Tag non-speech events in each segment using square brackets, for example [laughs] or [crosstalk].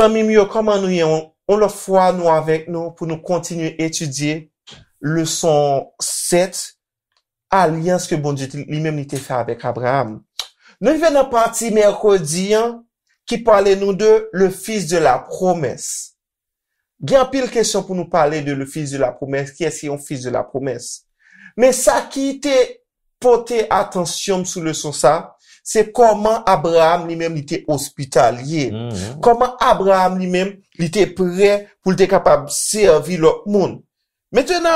Tamimyo, koman nou yon, on lo fwa nou avèk nou pou nou kontinu etudye le son set. Alian, skè bon di, li mèm ni te fè avèk Abraham. Nou ven an pati merkodi, ki pale nou de le fils de la promès. Gyan pil kesyon pou nou pale de le fils de la promès, ki es yon fils de la promès. Men sa ki te pote atensyon sou le son sa. se koman Abraham li men li te ospitalye. Koman mm-hmm. Abraham li men li te pre pou li te kapab servi lor moun. Meten a,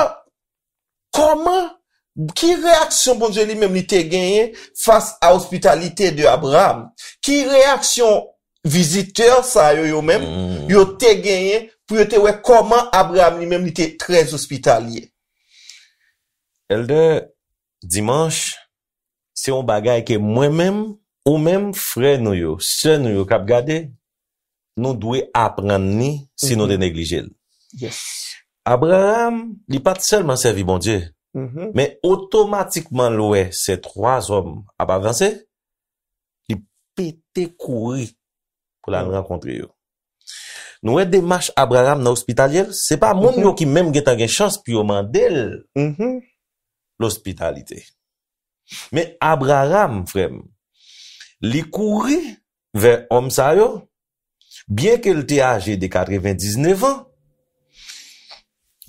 koman, ki reaksyon bonjoli men li te genye fasa ospitalite de Abraham? Ki reaksyon viziteur sa yo yo men mm-hmm. yo te genye pou yo te wek koman Abraham li men li te trez ospitalye? Elde, dimanche... Se yon bagay ke mwen menm ou menm fre nou yo, se nou yo kap gade, nou dwe ap ran ni si nou mhm. de neglijel. Abraham li pat selman servi bon diye, mhm. men otomatikman loue se troaz om ap avanse, li pete kouri pou lan mhm. renkontri yo. Noue demache Abraham nan ospitalyev, se pa moun yo ki menm getan gen chans pi yo mandel, l'ospitalite. Me Abraham frem Li kouri Ver om sa yo Bien ke l te age de 99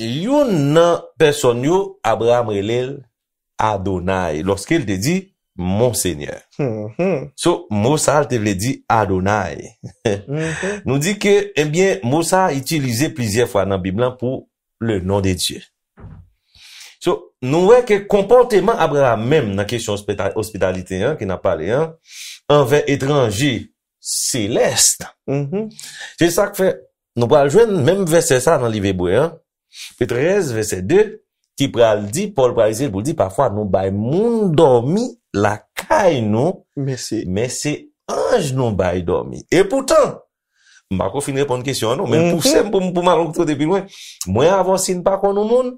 Yon nan person yo Abraham relel Adonai Lorske l te di Monseigneur mm-hmm. So Mosa te vle di Adonai mm-hmm. [laughs] Nou di ke eh Mosa itilize plizye fwa nan biblan Po le nan de Dje So Nou wè ke kompon teman apre la mèm nan kesyon ospitalite, ki nan pale, an vè etranji seleste. Mm-hmm. Je sa kfe, nou pral jwen, mèm vè se sa nan li vè bouè, fè trez, vè se dè, ki pral di, Paul pral jwen, pou di, pafwa nou bay moun dormi, la kay nou, mè se anj nou bay dormi. E poutan, mwa kon fin repon kèsyon anon, mwen pou mwen avansin pa kon nou moun,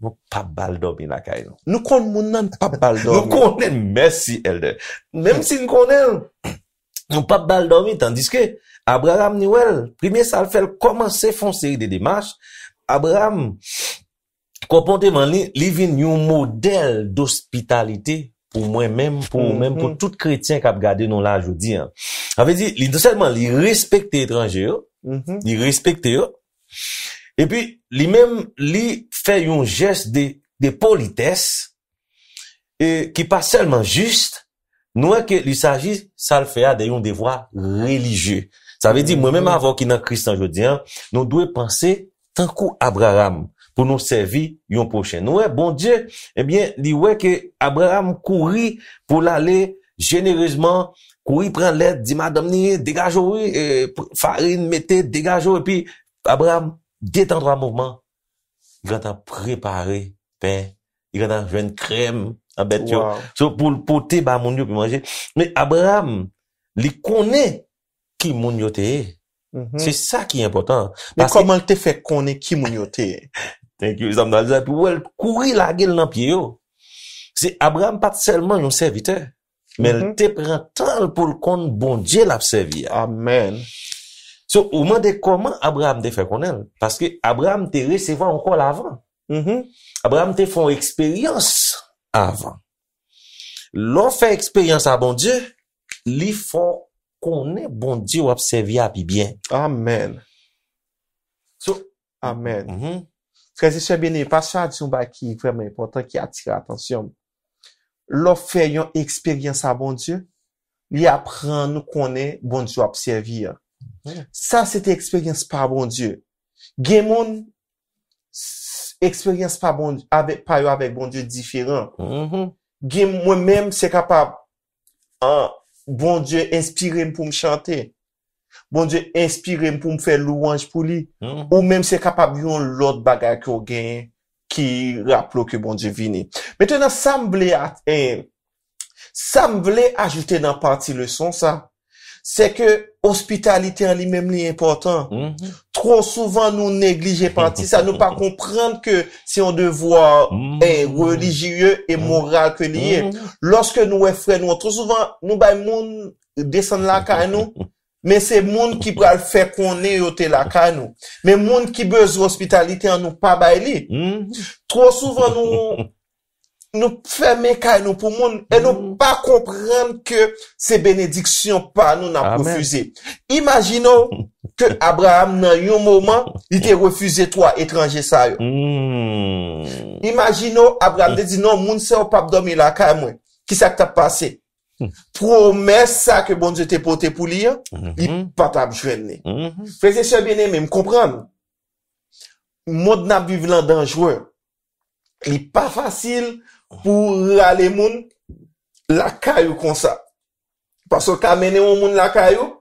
nou pap baldomi la ka yon. Nou kon moun nan pap baldomi. Nou konnen mersi elde. Mèm si nou konnen, nou pap baldomi, tandiske, Abraham ni wel, primè sal fel, koman se fon seri de dimash, Abraham, komponte man li, li vin yon model dospitalite, pou mwen mèm, pou mwen mèm, pou mhm. tout kretyen kap gade nou la jodi. A ve di, li dosèlman, li respekte etranje yo, mhm. li respekte yo, e pi, li mèm, li, fait un geste de, politesse et qui pas seulement juste, nous que il s'agit ça le fait des un devoir religieux. Ça veut dire moi-même mhm. avant qu'il un Christ hein, hein, nous devons penser tant qu'Abraham pour nous servir un prochain. Eh, bon Dieu, eh bien, il que Abraham courit pour l'aller généreusement courir prendre l'aide, dit madame dégage oui farine mettez, dégage-vous, et puis Abraham détendra mouvement, y gantan prepare pen, y gantan fwen krem, a bet yo, so pou l pote ba moun yo pi manje. Men Abraham, li kone ki moun yo teye. Se sa ki important. Men koman te fwe kone ki moun yo teye? Thank you, y zanm nan aliza, pou wèl kouri la gel nan pi yo. Se Abraham pat selman yon servite, men mhm. te prentan l pou l konde bon diye la psevi. Amen. Amen. So, ouman de koman Abraham te fè konen? Paske Abraham te resevan ankol avan. Mm-hmm. Abraham te fon eksperyans avan. Lo fè eksperyans a bon Diyo, li fon konen bon Diyo apsevi api byen. Amen. So, amen. Frèze, sebe ne, paswa diyon ba ki fèmè important ki atire atensyon. Lo fè yon eksperyans a bon Diyo, li apren nou konen bon Diyo apsevi api. sa se te eksperyens pa bon die gen moun eksperyens pa bon, yo avek bon die diferent mm-hmm. gen moun menm se kapab bon die inspirem pou m chante bon die inspirem pou m fe louwange pou li mm-hmm. ou menm se kapab yon lot bagay kyo gen ki raplo ke bon die vine meten a sa m vle eh, sa m vle ajoute nan parti le son sa Se ke ospitalite an li mem li important. Mm-hmm. Tro souvan nou neglije pati. Sa nou pa komprende ke si yon devwa mm-hmm. e eh, religye e mm-hmm. moral ke liye. Lorske nou e fre nou. Tro souvan nou bay moun desen lakay nou. Men se moun ki pral fe kon ne yote lakay nou. Men moun ki bez ospitalite an nou pa bay li. Tro souvan nou... Nou fèmè kèy e nou pou moun E nou mm. pa kompren ke Se benediksyon pa nou nan profuse Imagino Ke Abraham nan yon mouman Li te refuse to a etranje sa yo mm. Imagino Abraham li di nou moun se o pap domi la kèy e mwen Ki sa ki ta pase mm. Prome sa ke bon ze te pote pou li yo Li pata ap jwen ne Fè se se bine men M kompran Moun nan bi vlan danjwe Li pa fasil pou rale moun lakayou kon sa. Paso ka mene moun lakayou,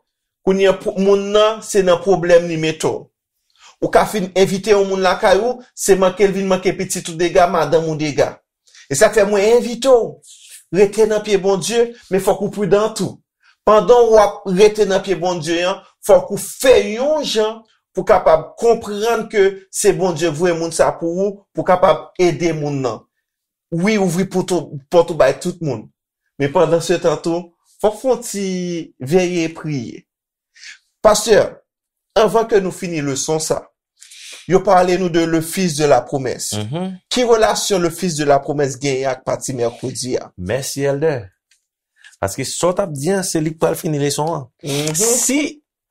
moun nan se nan problem ni meto. Ou ka fin evite moun lakayou, se mankel vin manke piti tout dega, man dan moun dega. E sa fe mwen evite ou, rete nan piye bon die, me fok ou pou dan tou. Pandan wap rete nan piye bon die, fok ou fe yon jan, pou kapab komprende ke se bon die vwe moun sa pou ou, pou kapab ede moun nan. Ou yi ouvri pou tou bay tout moun. Me pandan se tantou, fok fwant si veye priye. Pastye, anvan ke nou fini le son sa, yo parale nou de le fils de la promes. Ki wola sur le fils de la promes gen yak pati merkoudiya? Mersi, Elde. Aske sotap diyan selik pal fini le son an. Mm-hmm. Si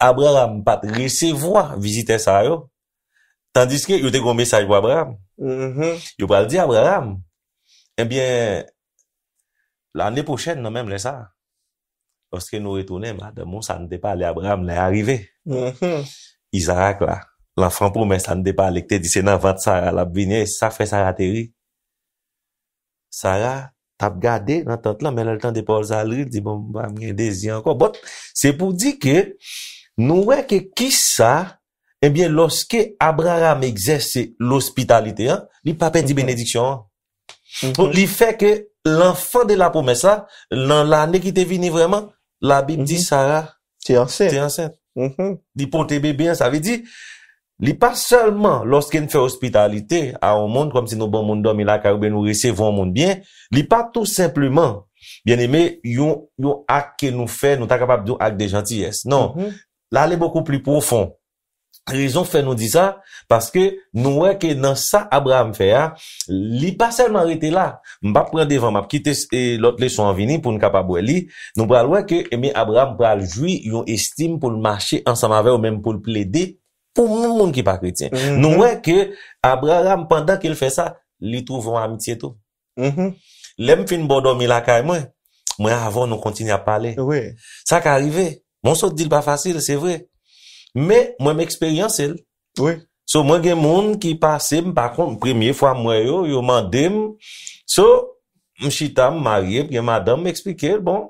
Abraham pat resevoa vizite sa yo, tandiske yote kon mesaj wap Abraham, mm-hmm. yo pal di Abraham, Enbyen, eh l'anè pochène nan mèm lè sa. Oskè nou retounèm, mèm mèm sa n'dè pa lè Abraham lè arrivé. Mm-hmm. Izarak lè. L'enfant pou mèm sa n'dè pa lè kte, di sè nan vant Sara lè ap viniè, sa fè Sara teri. Sara tap gade nan tante lè, mèm lè lè tan de Paul Zalri, di mèm mèm mèm dè zi anko. Bot, se pou di kè, nou wè kè ki sa, enbyen loske Abraham egzèse l'ospitalite, li papè di benediksyon an. Mhm. Donc, il fait que l'enfant de la promesse, là, dans l'année qui t'est venue vraiment, la Bible dit, mhm. Sarah, tu enceinte. Tu enceinte. Mm -hmm. pour tes bébé, ça veut dire, il pas seulement lorsqu'elle fait hospitalité à un monde, comme si nos bon monde dormi là, car nous recevons un monde bien, il pas tout simplement, bien aimé, yon, yon acte que nous fait, nous sommes capables de acte de gentillesse. Non. Mhm. Là, il est beaucoup plus profond. Rezon fè nou di sa, paske nou wè ke nan sa Abraham fè ya, ah, li pasèl mw arite la, mbap pren devan mbap kitè e, lòt lè son avini, pou n kapab wè li, nou pral wè ke eme Abraham pral jwi yon estime pou l'marche ansama vè ou mèm pou l'ple de, pou moun moun ki pa kretien. Mhm. Nou wè ke Abraham pandan ke l fè sa, li trouvè mw amitye tou. Mhm. Lem fin bò bon do mi lakay mwen, mwen avon nou kontini ap pale. Sa ka arrive, moun sot dil pa fasil, se vre. Mè mè mè eksperyansèl. Oui. So mè gen moun ki pase, mè pa kon, premye fwa mwen yo, yo man dem, so mè chita mè marye, mè gen madame mè eksplike, bon,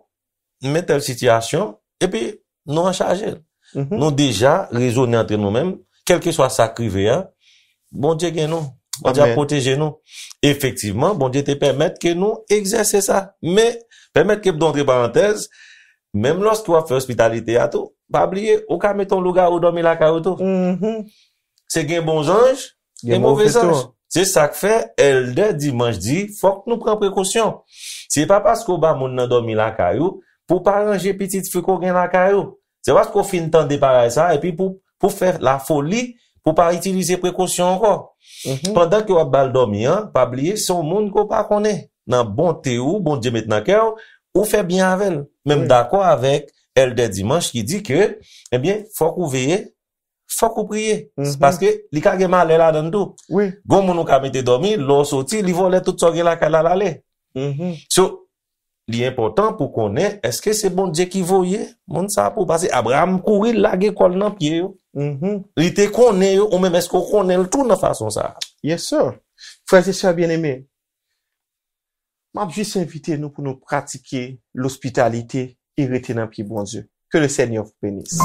mè tel sityasyon, e pi nou an chaje. Mm-hmm. Nou deja rezonè entre nou mèm, kelke swa sakri vè ya, bon dje gen nou, bon dje apoteje nou. Efectiveman, bon dje te pèmèt ke nou ekserse sa. Mè, pèmèt ke p dondre parantez, mèm lòs to a fè ospitalite ya tou, Pabliye, ou ka meton luga ou domi lakayotou? Se gen mm-hmm. bon zanj, gen mou vezanj. Se sak fe, el de dimanj di, fok nou pren prekosyon. Se pa paskou ba moun nan domi lakayou, pou pa ranger petit fiko gen lakayou. Se baskou fin tan deparay sa, e pi pou fe la foli, pou pa itilize prekosyon anko. Mm-hmm. Pendan ki ou ap bal domi an, pabliye, se ou moun kou pa konen. Nan bon te ou, bon djemet nan kè ou, ou fe bien avèl. Mèm dako avèk, el eh mhm. de dimanche ki di ke, ebyen, fok ou veye, fok ou priye. Paske, li kageman le la den do. Oui. Gon moun nou kamite domi, lo soti, li vole tout soge la kanal ale. Mm-hmm. So, li important pou konen, eske se bon dekivoye? Moun sa pou pasi. Abraham kouril la ge kol nan piye yo. Mm-hmm. Li te konen yo, ou mèm esko konen l tout nan fason sa. Yes sir. Fratise, sa bien eme. Mab jis invite nou pou nou pratike l'ospitalite. I reten api bonzou. Ke le sènyo fpènis.